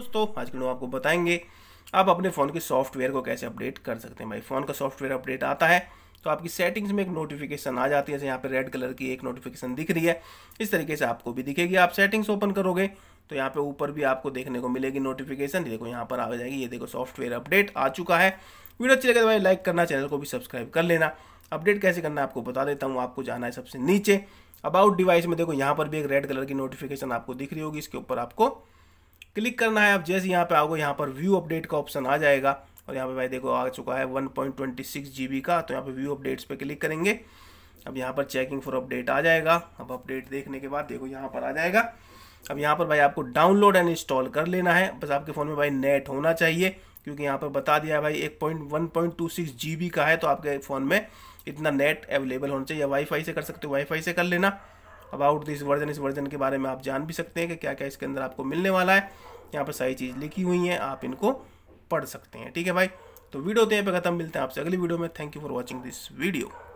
दोस्तों आज के लोग आपको बताएंगे आप अपने फ़ोन के सॉफ्टवेयर को कैसे अपडेट कर सकते हैं भाई फ़ोन का सॉफ्टवेयर अपडेट आता है तो आपकी सेटिंग्स में एक नोटिफिकेशन आ जाती है जैसे यहाँ पे रेड कलर की एक नोटिफिकेशन दिख रही है इस तरीके से आपको भी दिखेगी आप सेटिंग्स ओपन करोगे तो यहाँ पे ऊपर भी आपको देखने को मिलेगी नोटिफिकेशन देखो यहाँ पर आ जाएगी ये देखो सॉफ्टवेयर अपडेट आ चुका है वीडियो अच्छी लगे तो भाई लाइक करना चैनल को भी सब्सक्राइब कर लेना अपडेट कैसे करना है आपको बता देता हूँ आपको जाना है सबसे नीचे अबाउट डिवाइस में देखो यहाँ पर भी एक रेड कलर की नोटिफिकेशन आपको दिख रही होगी इसके ऊपर आपको क्लिक करना है आप जैसे यहाँ पे आओगे यहाँ पर व्यू अपडेट का ऑप्शन आ जाएगा और यहाँ पे भाई देखो आ चुका है 1.26 जीबी का तो यहाँ पे व्यू अपडेट्स पे क्लिक करेंगे अब यहाँ पर चेकिंग फॉर अपडेट आ जाएगा अब अपडेट देखने के बाद देखो यहाँ पर आ जाएगा अब यहाँ पर भाई आपको डाउनलोड एंड इंस्टॉल कर लेना है बस आपके फ़ोन में भाई नेट होना चाहिए क्योंकि यहाँ पर बता दिया है भाई एक point one point two six G B का है तो आपके फ़ोन में इतना नेट अवेलेबल होना चाहिए वाईफाई से कर सकते हो वाईफाई से कर लेना अबाउट दिस वर्जन इस वर्जन के बारे में आप जान भी सकते हैं कि क्या क्या इसके अंदर आपको मिलने वाला है यहाँ पर सारी चीज़ लिखी हुई हैं आप इनको पढ़ सकते हैं ठीक है भाई तो वीडियो तो यहाँ पर खत्म मिलते हैं आपसे अगली वीडियो में thank you for watching this video